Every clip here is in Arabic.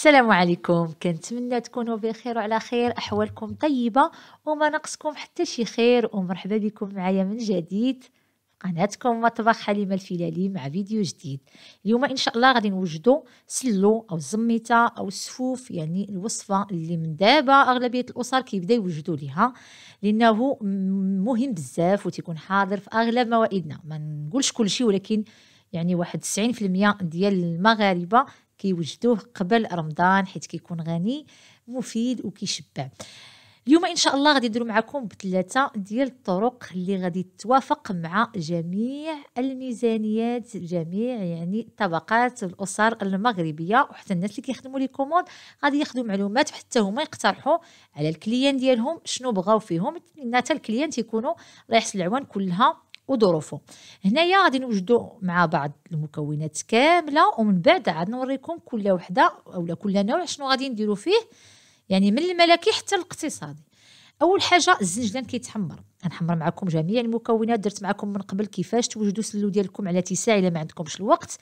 السلام عليكم كنتمنى تكونوا بخير وعلى خير احوالكم طيبه وما نقصكم حتى شي خير ومرحبا بكم معايا من جديد قناتكم مطبخ حليمه الفلالي مع فيديو جديد اليوم ان شاء الله غادي نوجدوا سلو او الزميته او السفوف يعني الوصفه اللي من دابا اغلبيه الاسر كيبداو يوجدوا ليها لانه مهم بزاف وتيكون حاضر في اغلب موائدنا ما نقولش كلشي ولكن يعني واحد 90% ديال المغاربه كيوجدوه قبل رمضان حيت كيكون غني مفيد وكيشبع اليوم ان شاء الله غادي نديرو معكم بثلاثه ديال الطرق اللي غادي تتوافق مع جميع الميزانيات جميع يعني طبقات الاسر المغربيه وحتى الناس اللي كيخدموا لي كوموند غادي ياخذوا معلومات وحتى هما يقترحوا على الكليان ديالهم شنو بغاو فيهم حتى الكليان تيكونوا رايح العوان كلها وظروفه هنايا غادي نوجدوا مع بعض المكونات كامله ومن بعد عاد نوريكم كل وحده اولا كل نوع شنو غادي نديروا فيه يعني من الملكي حتى الاقتصادي اول حاجه الزنجلان كيتحمر نحمر معكم جميع المكونات درت معكم من قبل كيفاش توجدوا سلو ديالكم على تساع الا ما عندكمش الوقت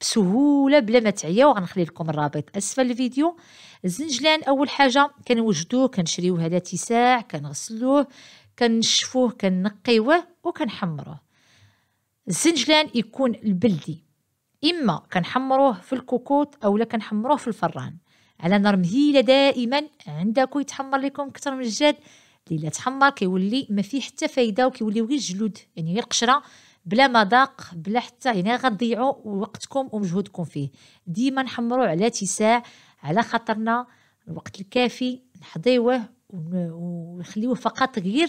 بسهوله بلا ما تعياو غنخلي لكم الرابط اسفل الفيديو الزنجلان اول حاجه كنوجدوه كنشريوه على تساع كنغسلوه كنشفوه كنقيوه وكنحمروه الزنجلان يكون البلدي اما كنحمروه في الكوكوت اولا كنحمروه في الفران على نار مهيله دائما عندكم يتحمر لكم اكثر من الجد اللي لا تحمر كيولي ما فيه حتى فايده وكيولي غير الجلود يعني غير القشره بلا مذاق بلا حتى يعني غتضيعوا وقتكم ومجهودكم فيه ديما نحمروه على تساع على خاطرنا الوقت الكافي نحضيوه ونخليوه فقط غير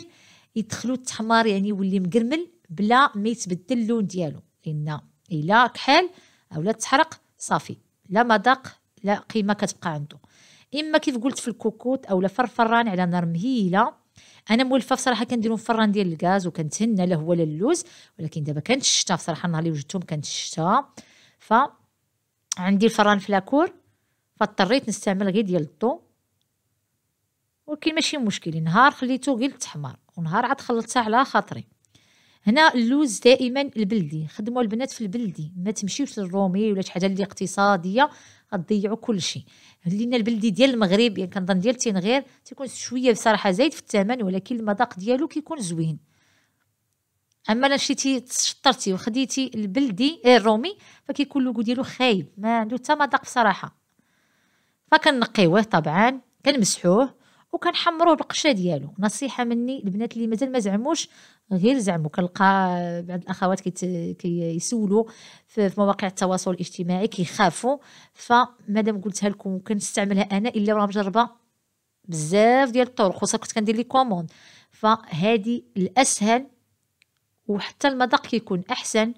يدخلوا التحمار يعني يولي مقرمل بلا ما يتبدل اللون ديالو لان الا كحال اولا تحرق صافي لا مذاق لا قيمه كتبقى عنده اما كيف قلت في الكوكوت اولا فرفران على نار مهيله انا مولفه بصراحه كنديرهم في الفران ديال الغاز وكنتهنى لا هو لا اللوز ولكن دابا كانت الشتا بصراحه النهار اللي وجدتهم كانت الشتا ف عندي الفران في لاكور فاضطريت نستعمل غير ديال الضو ولكن ماشي مشكل نهار خليته غير تحمر ونهار عاد خلطتها على خاطري هنا اللوز دائما البلدي خدموا البنات في البلدي ما تمشيوش للرومي ولا شي حاجه اللي اقتصاديه غتضيعوا كل شيء لان البلدي ديال المغرب يعني كنظن ديال تنغير تيكون شويه بصراحه زايد في الثمن ولكن المذاق ديالو كيكون زوين اما الا شتي تشطرتي وخديتي البلدي آه، الرومي فكيكون لوكو ديالو خايب ما عنده حتى مذاق بصراحه فكنقيوه طبعا كنمسحوه وكنحمروه بالقشه ديالو نصيحه مني البنات اللي مازال ما زعموش غير زعموا كنلقى بعض الاخوات كيسولوا كي في مواقع التواصل الاجتماعي كيخافوا فمادام قلتها لكم كنستعملها انا الا راه مجربه بزاف ديال الطرق خصوصا كنت كندير لي كوموند فهادي الاسهل وحتى المذاق كيكون احسن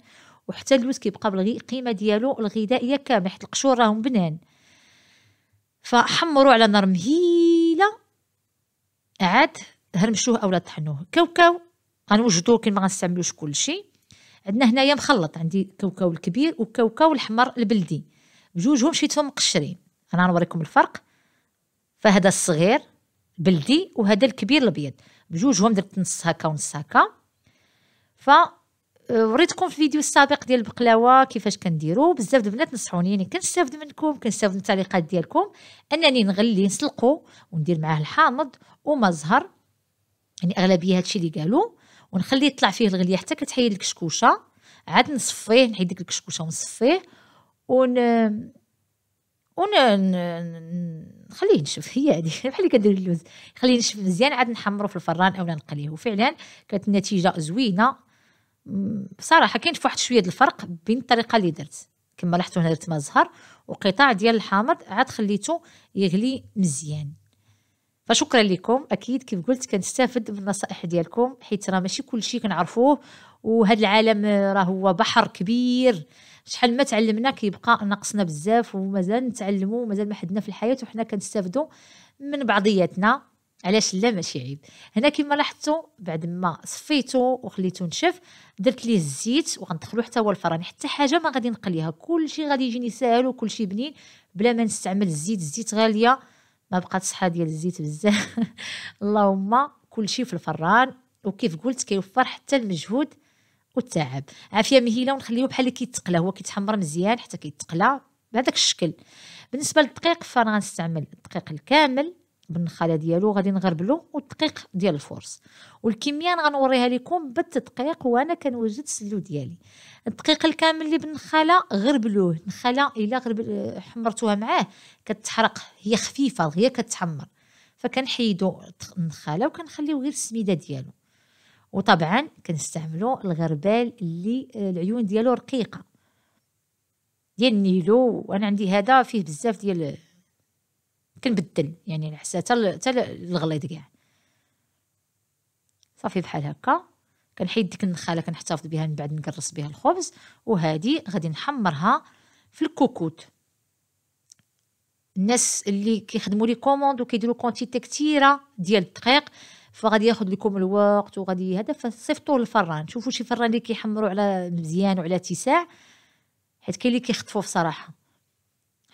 وحتى اللوز كيبقى بالقيمه ديالو الغذائيه كامل حيت القشور راهم بنان فحمروا على نار مهيب عاد هرمشوه اولا طحنوه كاوكاو غنوجدو كي ما غنستعملوش كلشي عندنا هنايا مخلط عندي كاوكاو الكبير وكوكو الحمر البلدي بجوجهم شيتهم مقشرين انا غنوريكم الفرق فهذا الصغير بلدي وهذا الكبير الابيض بجوجهم درت نص هكا ونص هكا ف وريتكم في الفيديو السابق ديال البقلاوه كيفاش كنديرو بزاف د البنات نصحوني يعني كنستافد منكم كنستافد من التعليقات ديالكم انني نغلي نسلقو وندير معاه الحامض وما زهر يعني اغلبيه هادشي اللي قالوا ونخليه يطلع فيه الغليه حتى كتحيد الكشكوشه عاد نصفيه نحيد ديك الكشكوشه ونصفيه ون ون نخليه نشف هي هذه بحال اللي كندير اللوز خليه ينشف مزيان عاد نحمره في الفران اولا نقليه وفعلا كانت النتيجه زوينه بصراحه كاين واحد شويه الفرق بين الطريقه اللي درت كما لاحظتوا هنا درت ما زهر وقطاع ديال الحامض عاد خليته يغلي مزيان فشكرا لكم اكيد كيف قلت كنستافد من النصائح ديالكم حيت راه ماشي كل شيء كنعرفوه وهذا العالم راه هو بحر كبير شحال ما تعلمنا كيبقى ناقصنا بزاف ومازال نتعلموا ومازال ما حدنا في الحياه وحنا كنستافدوا من بعضياتنا علاش لا ماشي عيب هنا كما لاحظتوا بعد ما صفيته وخليته نشف درت ليه الزيت وغندخلو حتى هو الفران حتى حاجه ما غادي نقليها كلشي غادي يجيني ساهل وكلشي بنين بلا ما نستعمل الزيت الزيت غاليه ما بقات صحه ديال الزيت بزاف اللهم كلشي في الفران وكيف قلت كيوفر حتى المجهود والتعب عافيه مهيله ونخليوه بحال اللي كيتقلى هو كيتحمر مزيان حتى كيتقلى بهذاك الشكل بالنسبه للدقيق فانا غنستعمل الدقيق الكامل بالنخاله ديالو غادي نغربلو والدقيق ديال الفرص والكميان غنوريها لكم بالتدقيق وانا كنوجد السلو ديالي الدقيق الكامل اللي بالنخاله غربلوه النخاله الا غرب حمرتوها معاه كتحرق هي خفيفه غير كتحمر فكنحيدو النخاله وكنخليو غير السميده ديالو وطبعا كنستعملو الغربال اللي آه، العيون ديالو رقيقه ديال النيلو وانا عندي هذا فيه بزاف ديال كنبدل يعني حتى حتى الغليظ كاع صافي بحال هكا كنحيد ديك النخاله كنحتفظ بها من بعد نقرص بها الخبز وهذه غادي نحمرها في الكوكوت الناس اللي كيخدموا لي كوموند وكيديروا كونتيتي كثيره ديال الدقيق فغادي ياخذ لكم الوقت وغادي هذا فصيفطوه للفران شوفوا شي فران اللي كيحمروا على مزيان وعلى اتساع حيت كاين اللي كيخطفوا بصراحه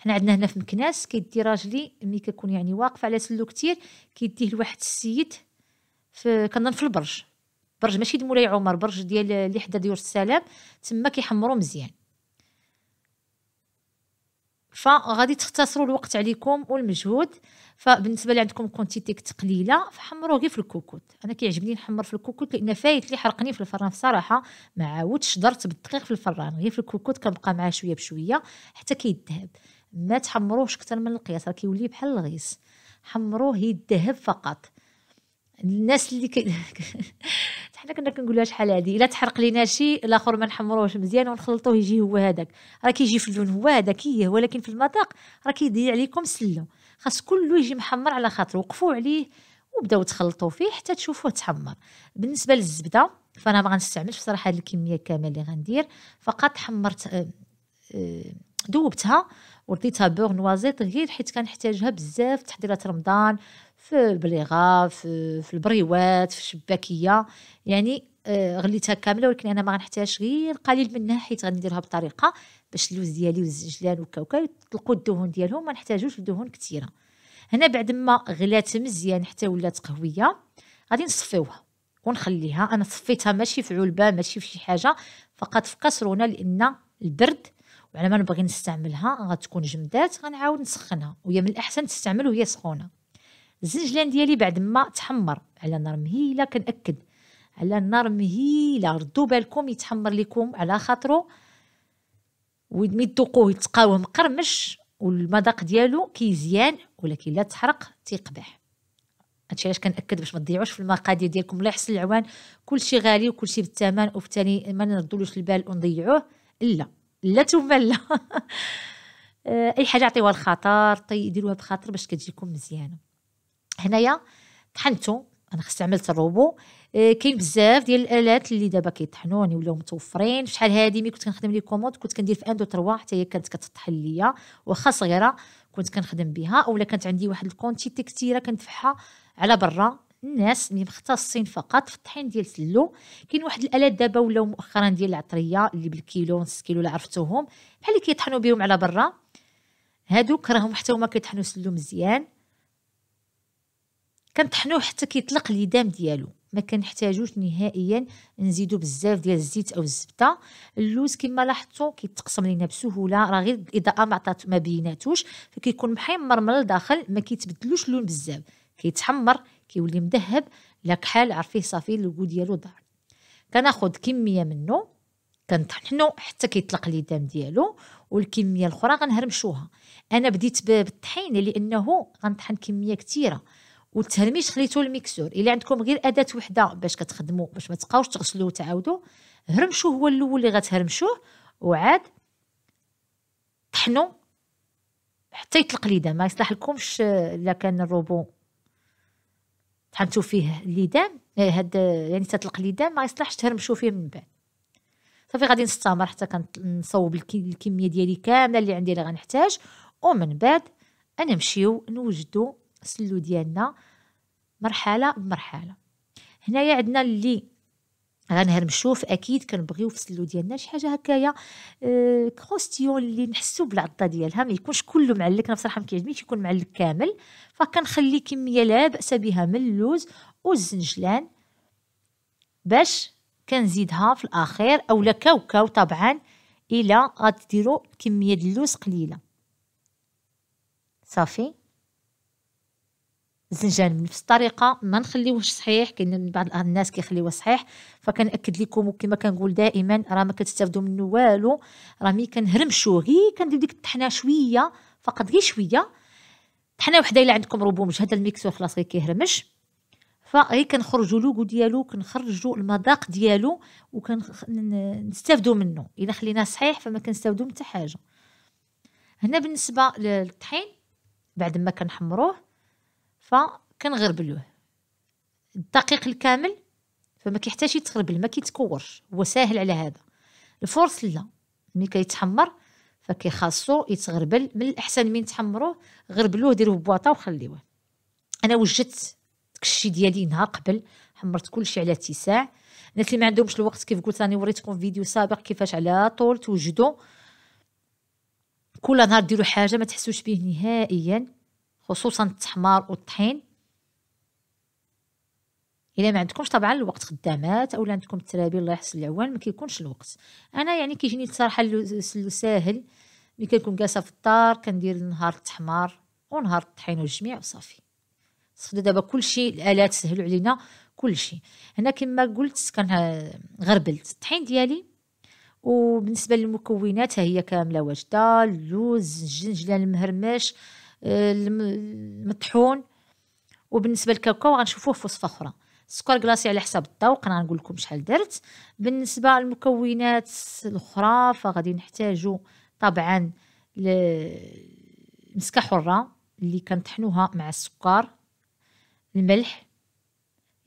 حنا عندنا هنا في مكناس كيدي راجلي ملي كنكون يعني واقف على سلو كتير كيديه لواحد السيد في كنظن في البرج برج ماشي ديال مولاي عمر برج ديال اللي حدا ديور السلام تما كيحمرو مزيان فغادي تختصروا الوقت عليكم والمجهود فبالنسبه اللي عندكم كونتيتي قليله فحمروه غير في الكوكوت انا كيعجبني نحمر في الكوكوت لان فايت لي حرقني في الفران بصراحه ما عاودتش درت بالدقيق في الفران غير في الكوكوت كنبقى معاه شويه بشويه حتى كيذهب كي ما تحمروهش اكثر من القياس راه كيولي بحال الغيس حمروه يذهب فقط الناس اللي ك... حنا كنا كنقولها شحال هادي الا تحرق لينا شي الاخر ما نحمروهش مزيان ونخلطوه يجي هو هذاك راه كيجي في اللون هو هذاك هي ولكن في المذاق راه كيضيع عليكم سلو خاص كله يجي محمر على خاطر وقفوا عليه وبداو تخلطوا فيه حتى تشوفوه تحمر بالنسبه للزبده فانا ما غنستعملش بصراحه هذه الكميه كامله اللي غندير فقط حمرت آه، آه، دوبتها ورديتها بوغ نوازيت غير حيت كنحتاجها بزاف تحضيرات رمضان في البليغه في, في البريوات في الشباكيه يعني آه، غليتها كامله ولكن انا ما غنحتاج غير قليل منها حيت غنديرها بطريقه باش اللوز ديالي والزنجلان وكاوكا يطلقوا الدهون ديالهم ما نحتاجوش الدهون كثيره هنا بعد ما غلات مزيان حتى ولات قهويه غادي نصفيوها ونخليها انا صفيتها ماشي في علبه ماشي في شي حاجه فقط في كاسرونه لان البرد وعلى ما نبغي نستعملها غتكون جمدات غنعاود نسخنها وهي من الاحسن تستعمل وهي سخونه الزنجلان ديالي بعد ما تحمر على نار مهيله كنأكد على النار مهيله ردوا بالكم يتحمر لكم على خاطرو ويدمي تذوقوه يتقاوه مقرمش والمذاق ديالو كيزيان ولكن لا تحرق تيقبح هادشي علاش كنأكد باش ما تضيعوش في المقادير ديالكم لا يحسن العوان كلشي غالي وكلشي بالثمن وبالتالي ما نردولوش البال ونضيعوه لا لا تبالى آه، اي حاجه عطيوها الخطر ديروها بخاطر باش كتجيكم مزيانه هنايا طحنتو انا استعملت الروبو آه، كاين بزاف ديال الالات اللي دابا كيطحنوا يعني ولاو متوفرين شحال هادي ملي كنت كنخدم لي كوموند كنت كندير في اندو تروا حتى هي كانت كتطحن ليا واخا صغيره كنت كنخدم بها اولا كانت عندي واحد الكونتيتي كثيره كندفعها على برا الناس اللي مختصين فقط في الطحين ديال سلو كاين واحد الالات دابا ولاو مؤخرا ديال العطريه اللي بالكيلو نص كيلو اللي عرفتوهم بحال اللي كيطحنوا بهم على برا هادوك راهم حتى هما كيطحنوا سلو مزيان كنطحنوه حتى كيطلق اليدام ديالو ما كنحتاجوش نهائيا نزيدو بزاف ديال الزيت او الزبده اللوز كما لاحظتوا كيتقسم لينا بسهوله راه غير الاضاءه ما عطات ما بيناتوش فكيكون محمر من الداخل ما كيتبدلوش اللون بزاف كيتحمر كيولي مذهب لا كحال عرفيه صافي الوجو ديالو ضاع كناخذ كميه منه كنطحنو حتى كيطلق لي الدم ديالو والكميه الاخرى غنهرمشوها انا بديت بالطحين لانه غنطحن كميه كثيره والتهرميش خليتو الميكسور الا عندكم غير اداه وحده باش كتخدموا باش ما تبقاوش تغسلوه وتعاودوا هرمشوه هو الاول اللي غتهرمشوه وعاد طحنو حتى يطلق لي دم ما يصلح لكمش الا كان الروبو تحنتو فيه ليدام هاد يعني تطلق ليدام ما يصلحش تهرمشو فيه من بعد صافي غادي نستمر حتى كنصوب الكميه ديالي كامله اللي عندي اللي غنحتاج ومن بعد نمشيو نوجدو السلو ديالنا مرحله بمرحله هنايا عندنا اللي رانا مشوف اكيد كنبغيو في السلو ديالنا شي حاجه هكايا اه كروستيون اللي نحسو بالعضه ديالها ما يكونش كله معلك انا بصراحه ما كيعجبنيش يكون معلك كامل فكنخلي كميه لا باس بها من اللوز والزنجلان باش كنزيدها في الاخير اولا كاوكاو طبعا الا غتديروا كميه اللوز قليله صافي الزنجان بنفس الطريقه ما نخليوهش صحيح كاين بعض الناس كيخليوه صحيح فكنأكد لكم وكما كنقول دائما راه ما كتستافدوا منه والو راه ملي كنهرمشو غير كندير ديك الطحنه شويه فقط غير شويه طحنه وحده الا عندكم مش هذا الميكسور خلاص غير كيهرمش فغي كنخرجوا لوكو ديالو كنخرجوا المذاق ديالو وكنستافدوا منه الا خليناه صحيح فما كنستافدوا حتى حاجه هنا بالنسبه للطحين بعد ما كنحمروه فكنغربلوه الدقيق الكامل فما كيحتاج يتغربل ما كيتكورش هو ساهل على هذا الفورس لا ملي كيتحمر فكيخاصو يتغربل من الاحسن من تحمروه غربلوه ديروه بواطه وخليوه انا وجدت داكشي ديالي نهار قبل حمرت كلشي على اتساع الناس اللي ما عندهمش الوقت كيف قلت راني وريتكم فيديو سابق كيفاش على طول توجدوا كل نهار ديروا حاجه ما تحسوش به نهائيا خصوصا التحمار والطحين الا ما عندكمش طبعا الوقت خدامات اولا عندكم الترابي الله يحسن العوان ما كيكونش الوقت انا يعني كيجيني صراحه ساهل ملي كنكون جالسه في الدار كندير نهار التحمار ونهار الطحين والجميع وصافي صافي دابا كلشي الالات سهلوا علينا كلشي هنا كما قلت غربلت الطحين ديالي وبالنسبه للمكونات هي كامله واجده اللوز الجنجلان المهرمش المطحون وبالنسبه للكاكاو غنشوفوه في وصفه اخرى السكر كلاصي على حساب الذوق انا نقول لكم شحال درت بالنسبه للمكونات الاخرى فغادي نحتاجو طبعا مسكه حره اللي كنطحنوها مع السكر الملح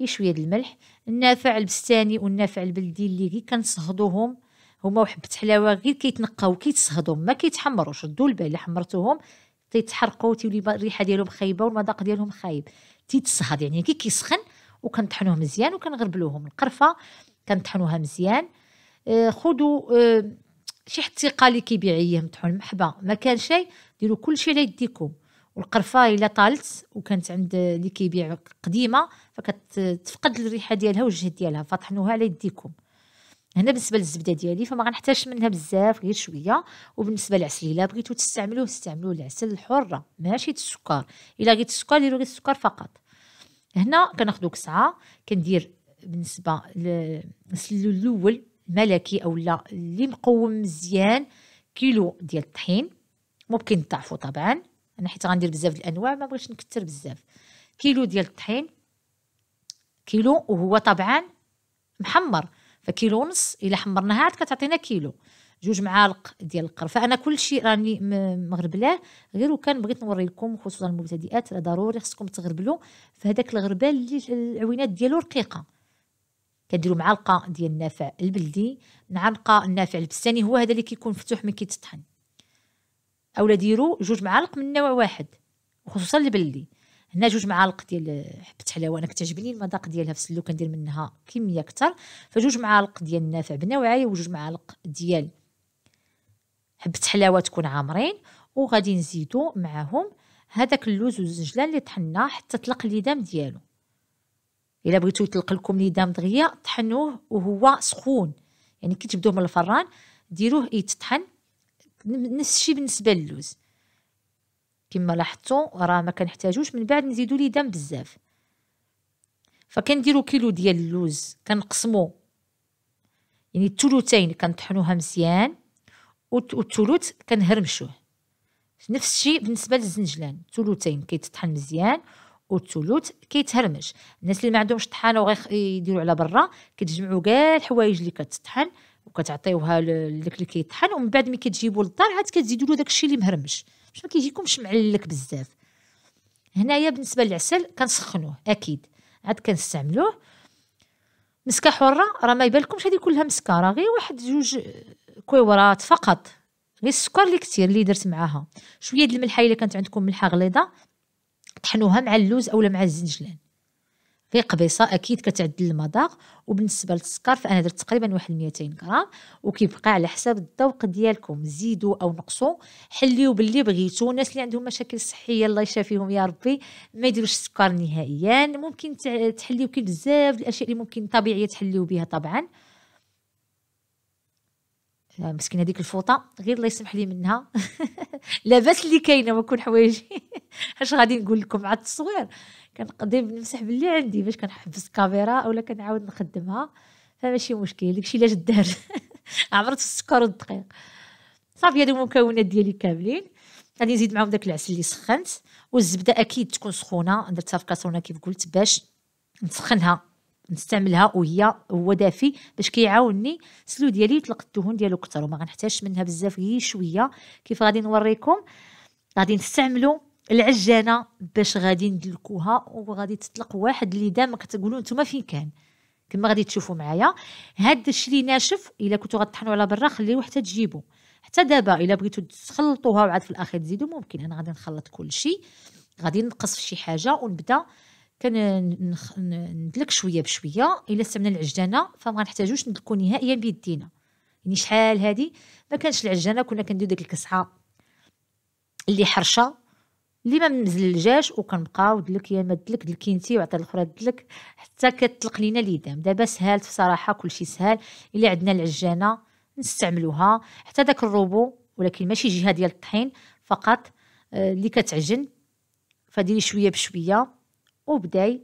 شويه د الملح النافع البستاني والنافع البلدي اللي غير كنصهدوهم هما وحبه حلاوه غير كيتنقاو كيتصهدو ما كيتحمروش ردوا البال حمرتوهم تيتحرقوا تيولي الريحه ديالهم خايبه والمذاق ديالهم خايب تيتصهد يعني كي كيسخن وكنطحنوه مزيان وكنغربلوهم القرفه كنطحنوها مزيان آه، خذوا آه، شي شي احتقال اللي كيبيع ليه مطحون محبه ما كان شيء ديروا كل شيء على يديكم والقرفه الا طالت وكانت عند اللي كيبيع قديمه فكتفقد الريحه ديالها والجهد ديالها فطحنوها على يديكم هنا بالنسبه للزبده ديالي فما غنحتاجش منها بزاف غير شويه وبالنسبه للعسل الا بغيتو تستعملوه استعملوا العسل الحره ماشي السكر الا بغيتو السكر ديروا غير السكر فقط هنا كناخذوا كسعه كندير بالنسبه للسل الاول الملكي اولا اللي مقوم مزيان كيلو ديال الطحين ممكن تضعفو طبعا انا حيت غندير بزاف الانواع ما بغيتش نكثر بزاف كيلو ديال الطحين كيلو وهو طبعا محمر فكيلو ونص الا حمرناها عاد كتعطينا كيلو جوج معالق ديال القرفة انا كل شيء راني مغربلاه غير وكان بغيت نوري لكم خصوصا المبتدئات راه ضروري خصكم تغربلوا فهذاك الغربال اللي العوينات ديالو رقيقه كديروا معلقه ديال النافع البلدي معلقه النافع البستاني هو هذا اللي كيكون مفتوح ملي كيتطحن اولا ديروا جوج معالق من نوع واحد وخصوصا البلدي هنا جوج معالق ديال حبه حلاوه انا كتعجبني المذاق ديالها في السلو كندير منها كميه اكثر فجوج معالق ديال النافع بنوعي وجوج معالق ديال حبه حلاوه تكون عامرين وغادي نزيدو معاهم هذاك اللوز والزنجلان اللي طحنا حتى طلق الليدام ديالو الا بغيتو يطلق لكم ليدام دغيا طحنوه وهو سخون يعني كي تبدوه من الفران ديروه يتطحن نفس الشيء بالنسبه للوز كما لاحظتوا راه ما كنحتاجوش من بعد نزيدوا ليه دم بزاف فكنديرو كيلو ديال اللوز كنقسمو يعني الثلثين كنطحنوها مزيان والثلث كنهرمشوه نفس الشيء بالنسبه للزنجلان الثلثين كيتطحن مزيان والثلث كيتهرمش الناس اللي ما عندهمش طحانه وغير يديروا على برا كتجمعوا كاع الحوايج اللي كتطحن وكتعطيوها لك اللي كيطحن ومن بعد ملي كتجيبوا للدار عاد كتزيدوا له داك الشيء اللي مهرمش باش ما كيجيكمش معلك بزاف هنايا بالنسبه للعسل كنسخنوه اكيد عاد كنستعملوه مسكه حره راه ما يبالكمش هذه كلها مسكه راه غير واحد جوج كويورات فقط غير السكر اللي كثير اللي درت معاها شويه د الملحه الا كانت عندكم ملحه غليظه طحنوها مع اللوز اولا مع الزنجلان في قبيصه اكيد كتعدل المذاق وبالنسبه للسكر فانا درت تقريبا واحد 200 غرام وكيبقى على حسب الذوق ديالكم زيدوا او نقصوا حليو باللي بغيتو الناس اللي عندهم مشاكل صحيه الله يشافيهم يا ربي ما يديروش السكر نهائيا ممكن تحليو كي بزاف الاشياء اللي ممكن طبيعيه تحليو بها طبعا مسكينه هذيك الفوطه غير الله يسمح لي منها لاباس اللي كاينه ما كون حوايجي اش غادي نقول لكم على التصوير كنقضي بنمسح باللي عندي باش كنحبس الكاميرا اولا كنعاود نخدمها فماشي مشكل داكشي علاش دار عبرت السكر والدقيق صافي هادو المكونات ديالي كاملين غادي نزيد معاهم داك العسل اللي سخنت والزبده اكيد تكون سخونه درتها في كاسرونه كيف قلت باش نسخنها نستعملها وهي هو دافي باش كيعاوني السلو ديالي يطلق الدهون ديالو كثر وما غنحتاجش منها بزاف غير شويه كيف غادي نوريكم غادي نستعملو العجانه باش غادي ندلكوها وغادي تطلق واحد اللي دام كتقولوا نتوما فين كان كما غادي تشوفوا معايا هاد الشيء اللي ناشف الا كنتو غطحنوا على برا خليوه حتى تجيبو حتى دابا الا بغيتو تخلطوها وعاد في الاخير تزيدو ممكن انا غادي نخلط كل شيء غادي نقص في شي حاجه ونبدا ندلك شويه بشويه الا استعملنا العجانه فما نحتاجوش ندلكو نهائيا بيدينا يعني شحال هادي ما كانش العجانه كنا كندير ديك الكسعه اللي حرشه اللي ما منزلجاش وكنبقاو دلك يا مدلك دلكينتي وعطي الاخرى دلك حتى كتطلق لينا اليدام دابا سهلت بصراحه كلشي سهل الا عندنا العجانه نستعملوها حتى داك الروبو ولكن ماشي جهه ديال الطحين فقط اللي آه، كتعجن فديري شويه بشويه وبداي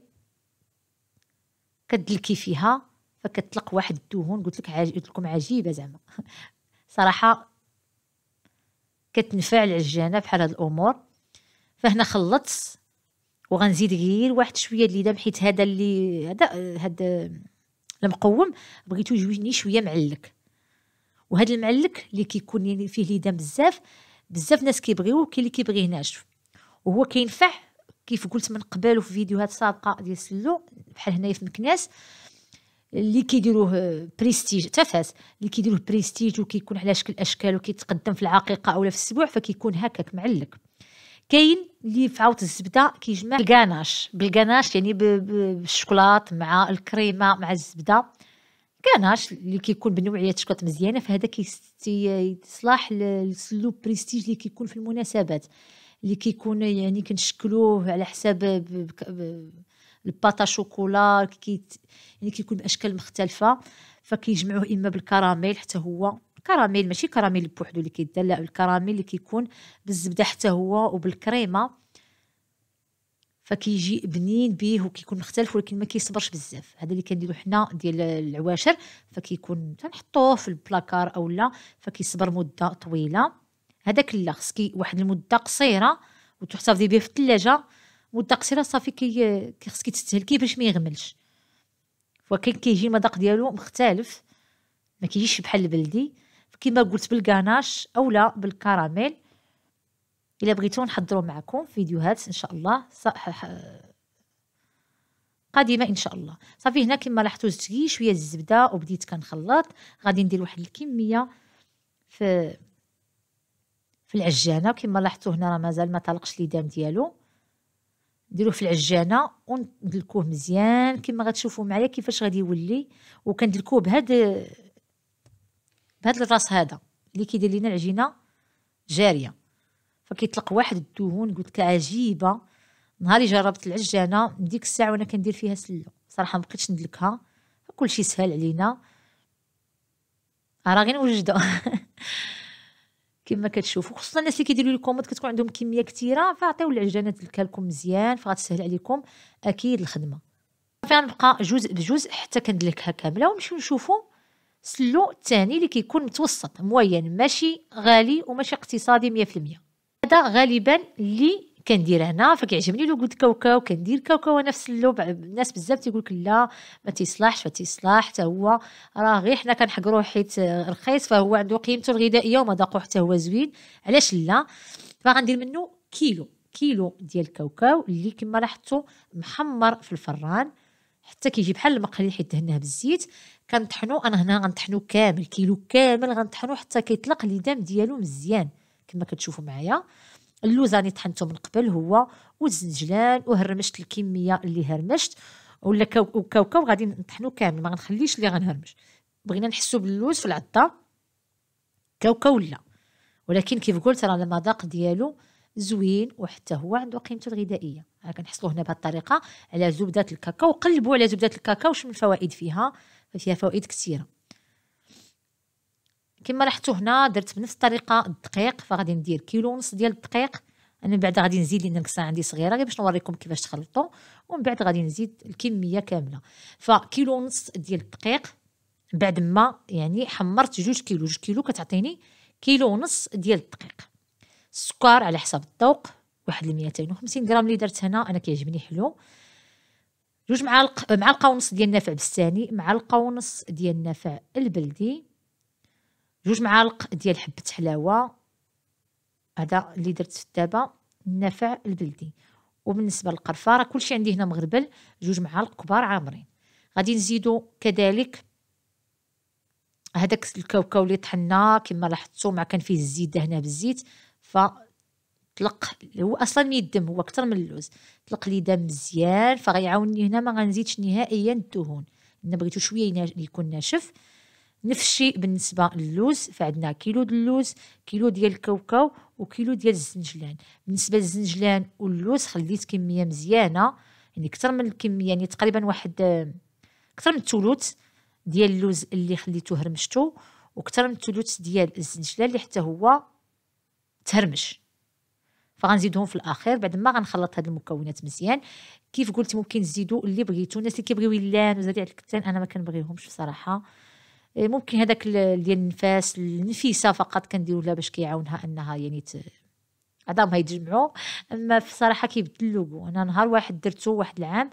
كدلكي فيها فكتطلق واحد الدهون قلت لك عج... قلت لكم عجيبه زعما صراحه كتنفع العجانه بحال هاد الامور فهنا خلطت وغنزيد غير واحد شويه دام حيت هذا اللي هذا هذا المقوم بغيتو يجيني شويه معلك وهذا المعلك اللي كيكون يعني فيه دام بزاف بزاف ناس كيبغيوه وكاين اللي كيبغيه ناشف وهو كينفع كيف قلت من قبل وفي فيديوهات سابقه ديال سلو بحال هنايا في مكناس اللي كيديروه بريستيج حتى فاس اللي كيديروه بريستيج وكيكون على شكل اشكال وكيتقدم في العقيقه اولا في السبوع فكيكون هكاك معلك كاين اللي في عاوت الزبده كيجمع الكناش بالكناش يعني بالشوكولات مع الكريمه مع الزبده كناش اللي كيكون بنوعيه شوكولات مزيانه فهذا كيصلاح للسلوب بريستيج اللي كيكون في المناسبات اللي كيكون يعني كنشكلوه على حساب الباتا شوكولا كي يعني كيكون باشكال مختلفه فكيجمعوه اما بالكراميل حتى هو كراميل ماشي كراميل بوحدو اللي كيدار لا الكراميل اللي كيكون بالزبده حتى هو وبالكريمه فكيجي بنين بيه وكيكون مختلف ولكن ما كيصبرش بزاف هذا اللي كنديرو حنا ديال العواشر فكيكون تنحطوه في البلاكار اولا فكيصبر مده طويله هذاك لا خصكي واحد المده قصيره وتحتفظي به في الثلاجه مده قصيره صافي كي خصك تستهلكيه باش ما يغملش ولكن كيجي المذاق ديالو مختلف ما كيجيش بحال البلدي كيما قلت بالكاناش اولا بالكراميل الا بغيتو نحضروا معكم فيديوهات ان شاء الله صح قادمه ان شاء الله صافي هنا كما لاحظتوا زدت لي شويه الزبده وبديت كنخلط غادي ندير واحد الكميه في في العجانه كما لاحظتوا هنا راه مازال ما طلقش لي ديالو نديروه في العجانه وندلكوه مزيان كما غتشوفوا معايا كيفاش غادي يولي وكندلكوه بهاد بهذا الراس هذا اللي كيدير لينا العجينه جاريه فكيطلق واحد الدهون قلت لك عجيبه نهاري جربت العجانه من ديك الساعه وانا كندير فيها سله صراحه ما بقيتش ندلكها كلشي سهل علينا راه غير نوجدو كما كتشوفوا خصوصا الناس اللي كيديروا الكوموند كتكون عندهم كميه كثيره فعطيو العجانه ديالك لكم مزيان فغتسهل عليكم اكيد الخدمه غنبقى جزء بجزء حتى كندلكها كامله ونمشيو نشوفوا سلو الثاني اللي كيكون متوسط موين ماشي غالي وماشي اقتصادي 100% هذا غالبا اللي كندير هنا فكيعجبني لو قلت كاوكاو كندير كاوكاو انا في الناس بزاف تيقول لا ما تيصلحش فتيصلح حتى هو راه غير حنا كنحقروه حيت رخيص فهو عنده قيمته الغذائيه ومذاقو حتى هو زوين علاش لا فغندير منه كيلو كيلو ديال الكاوكاو اللي كما لاحظتوا محمر في الفران حتى كيجي بحال المقلي حيت دهناه بالزيت كنطحنو انا هنا غنطحنو كامل كيلو كامل غنطحنو حتى كيطلق لي دام ديالو مزيان كما كتشوفوا معايا اللوز راني طحنته من قبل هو والزنجلان وهرمشت الكميه اللي هرمشت ولا كوكاو غادي نطحنو كامل ما غنخليش اللي غنهرمش بغينا نحسو باللوز في العطه كوكاو لا ولكن كيف قلت راه المذاق ديالو زوين وحتى هو عنده قيمته الغذائيه راه كنحصلوا هنا بهذه الطريقه على زبده الكاكاو قلبوا على زبده الكاكاو شنو الفوائد فيها فيها فوائد كثيره كما لاحظتوا هنا درت بنفس الطريقه الدقيق فغادي ندير كيلو ونص ديال الدقيق انا من بعد غادي نزيد لان الكسره عندي صغيره غير باش نوريكم كيفاش تخلطوا ومن بعد غادي نزيد الكميه كامله فكيلو ونص ديال الدقيق بعد ما يعني حمرت جوج كيلو جوج كيلو كتعطيني كيلو ونص ديال الدقيق السكر على حسب الذوق واحد 250 غرام اللي درت هنا انا كيعجبني حلو جوج معالق معلقه ونص ديال النفع بستاني معلقه ونص ديال النفع البلدي جوج معالق ديال حبه حلاوه هذا اللي درت في الدابه النفع البلدي وبالنسبه للقرفه راه كلشي عندي هنا مغربل جوج معالق كبار عامرين غادي نزيدو كذلك هذاك الكاوكاو اللي طحنا كما لاحظتوا مع كان فيه الزيت هنا بالزيت ف طلق هو اصلا ميدم هو اكثر من اللوز طلق لي دم مزيان فغيعاونني هنا ما غنزيدش نهائيا الدهون انا بغيتو شويه يكون ناشف نفس الشيء بالنسبه للوز فعندنا كيلو ديال اللوز كيلو ديال الكاوكاو وكيلو ديال الزنجلان بالنسبه للزنجلان واللوز خليت كميه مزيانه يعني اكثر من الكميه يعني تقريبا واحد اكثر من الثلث ديال اللوز اللي خليته هرمشتو واكثر من الثلث ديال الزنجلان اللي حتى هو تهرمش فغنزيدهم في الاخير بعد ما غنخلط هاد المكونات مزيان كيف قلت ممكن تزيدوا اللي بغيتو الناس اللي كيبغيو اللان وزادي على الكتان انا ما كنبغيهمش بصراحه إيه، ممكن هذاك ديال النفاس النفيسه فقط كنديروا لها باش كيعاونها انها يعني ت... هاي يتجمعوا اما بصراحه كيبدل انا نهار واحد درتو واحد العام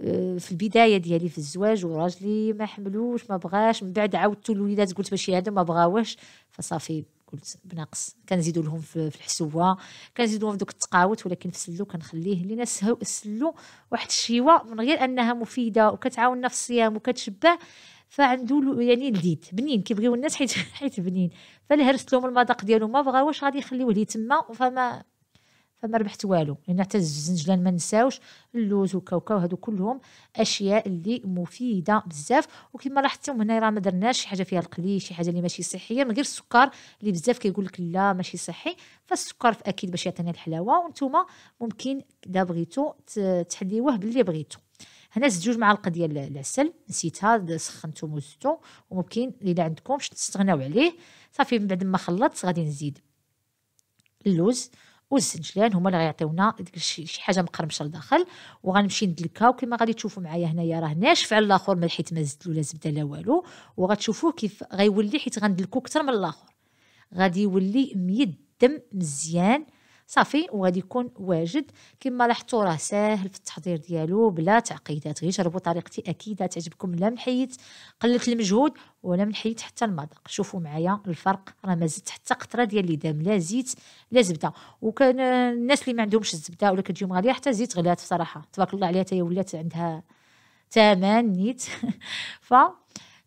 إيه، في البدايه ديالي في الزواج وراجلي ما حملوش ما بغاش من بعد عاودت الوليدات قلت باش هذا ما بغاوش فصافي قلت بنقص كنزيدو لهم في الحسوه كنزيدو لهم دوك التقاوت ولكن في السلو كنخليه لينا السلو واحد الشيوه من غير انها مفيده وكتعاوننا في الصيام وكتشبع فعندو يعني لذيذ بنين كيبغيو الناس حيت حيت بنين فالهرس لهم المذاق ديالو ما بغاوش غادي يخليوه لي تما فما فما ربحت والو لان يعني حتى الزنجلان ما نساوش اللوز والكاوكاو هادو كلهم اشياء اللي مفيده بزاف وكما لاحظتم هنا راه ما درناش شي حاجه فيها القلي شي حاجه اللي ماشي صحيه من غير السكر اللي بزاف كيقول لك لا ماشي صحي فالسكر اكيد باش يعطينا الحلاوه وانتم ممكن اذا بغيتو تحليوه باللي بغيتو هنا زدت جوج معالق ديال العسل نسيتها سخنتو وزدتو وممكن الا عندكمش تستغناو عليه صافي من بعد ما خلطت غادي نزيد اللوز والسجلان هما اللي غيعطيونا شي حاجه مقرمشه لداخل وغنمشي ندلكها وكما غادي تشوفوا معايا هنايا راه ناشف على الاخر ما حيت ما زدت لا زبده لا والو وغتشوفوه كيف غيولي حيت غندلكو اكثر من الاخر غادي يولي ميدم الدم مزيان صافي وغادي يكون واجد كما لاحظتوا راه ساهل في التحضير ديالو بلا تعقيدات غير جربوا طريقتي اكيد تعجبكم لا من حيت قلت المجهود ولا من حيت حتى المذاق شوفوا معايا الفرق راه ما زدت حتى قطره ديال اللي دام لا زيت لا زبده وكان الناس اللي ما عندهمش الزبده ولا كتجيهم غاليه حتى زيت غلات بصراحه تبارك الله عليها حتى هي ولات عندها ثمن نيت ف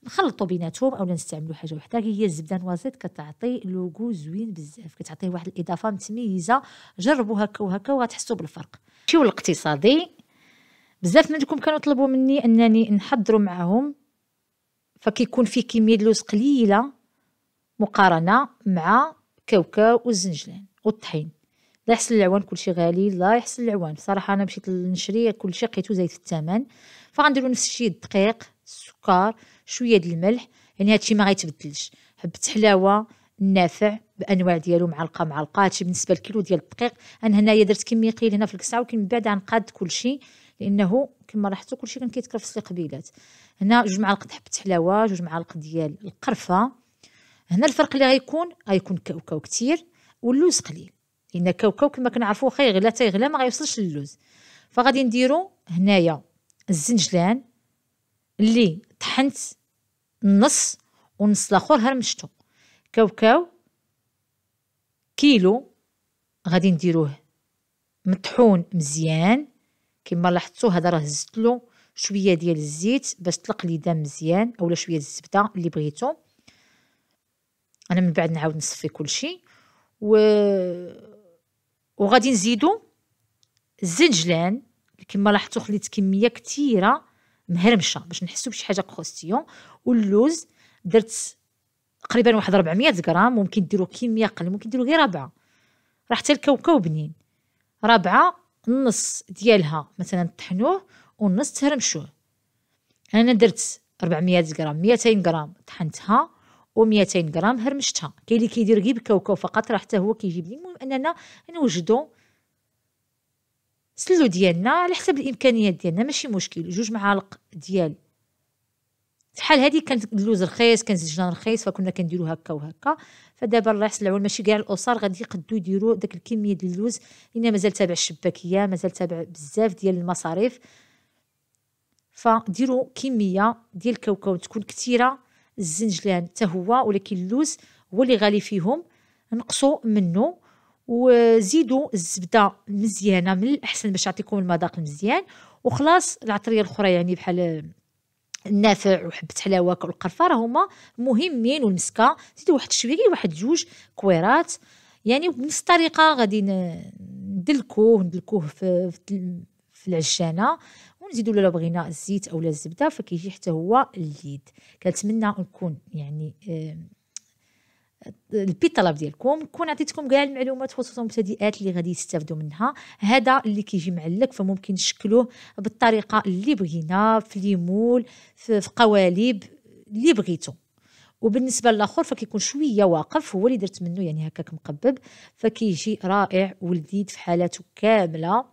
نخلطوا بيناتهم اولا نستعملوا حاجه وحده هي الزبده نوازيت كتعطي لوغو زوين بزاف كتعطيه واحد الاضافه متميزه جربوا هكا وهكا وغتحسوا بالفرق شيو الاقتصادي بزاف منكم كانوا طلبوا مني انني نحضروا معهم فكيكون في كميه لوز قليله مقارنه مع كاوكاو والزنجلان والطحين لا يحسن العوان كلشي غالي لا يحسن العوان صراحه انا مشيت نشري كلشي لقيتو زايد في الثمن فغنديروا نفس الشيء الدقيق السكر شويه د الملح يعني هادشي ما غيتبدلش حبه حلاوه النافع بانواع ديالو معلقه معلقه هادشي بالنسبه للكيلو ديال الدقيق انا هنايا درت كميه قليل هنا في الكسعه ولكن من بعد غنقاد كلشي لانه كما لاحظتوا كلشي كان كيتكرفس في قبيلات هنا جوج معالق حبه حلاوه جوج معالق ديال القرفه هنا الفرق اللي غيكون غيكون كاوكاو كثير واللوز قليل لان كاوكاو كما كنعرفوا خا يغلى تا يغلى ما غيوصلش للوز فغادي نديرو هنايا الزنجلان اللي طحنت النص ونص لاخر هرمشتو كاوكاو كيلو غادي نديروه مطحون مزيان كما لاحظتوا هذا راه هزت له شويه ديال الزيت باش طلق لي دم مزيان اولا شويه الزبده اللي بغيتو انا من بعد نعاود نصفي كلشي و وغادي نزيدو الزنجلان كما لاحظتوا خليت كميه كثيره مهرمشه باش نحسو بشي حاجه كروستيون واللوز درت تقريبا واحد 400 غرام ممكن ديرو كميه اقل ممكن ديرو غير ربعه راه حتى الكاوكاو بنين ربعه النص ديالها مثلا طحنوه والنص تهرمشوه انا درت 400 غرام 200 غرام طحنتها و200 غرام هرمشتها كاين اللي كيدير غير بالكاوكاو فقط راه حتى هو كيجيب لي المهم اننا نوجدو سلو ديالنا على حسب الامكانيات ديالنا ماشي مشكل جوج معالق ديال شحال هذه كانت اللوز رخيص كان الزجاج رخيص فكنا كنديرو هكا وهكا فدابا الله يحسن العون ماشي كاع الاسر غادي يقدو يديرو داك الكميه ديال اللوز لان مازال تابع الشباكيه مازال تابع بزاف ديال المصاريف فديروا كميه ديال الكاوكاو تكون كثيره الزنجلان حتى هو ولكن اللوز هو اللي غالي فيهم نقصوا منه وزيدوا الزبده مزيانه من الاحسن باش يعطيكم المذاق المزيان وخلاص العطريه الاخرى يعني بحال النافع وحبه حلاوه والقرفه راهما مهمين والمسكه زيدوا واحد شويه واحد جوج كويرات يعني بنفس الطريقه غادي ندلكوه ندلكوه في في العجانه ونزيدوا له بغينا الزيت اولا الزبده فكيجي حتى هو اللذيذ كنتمنى نكون يعني البي طلب ديالكم كون عطيتكم كاع المعلومات خصوصا المبتدئات اللي غادي يستافدوا منها هذا اللي كيجي معلق فممكن نشكلوه بالطريقه اللي بغينا في ليمول في, قوالب اللي بغيتو وبالنسبه للاخر فكيكون شويه واقف هو اللي درت منه يعني هكاك مقبب فكيجي رائع ولذيذ في حالاته كامله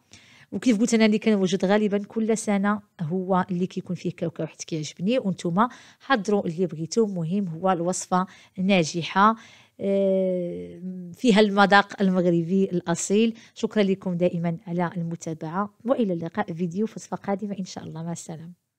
وكيف قلت انا اللي كنوجد غالبا كل سنه هو اللي كيكون فيه كاوكاو حيت كيعجبني وانتم حضروا اللي بغيتو المهم هو الوصفه ناجحه آه، فيها المذاق المغربي الأصيل شكرا لكم دائما على المتابعة وإلى اللقاء فيديو وصفه قادمة إن شاء الله مع السلامة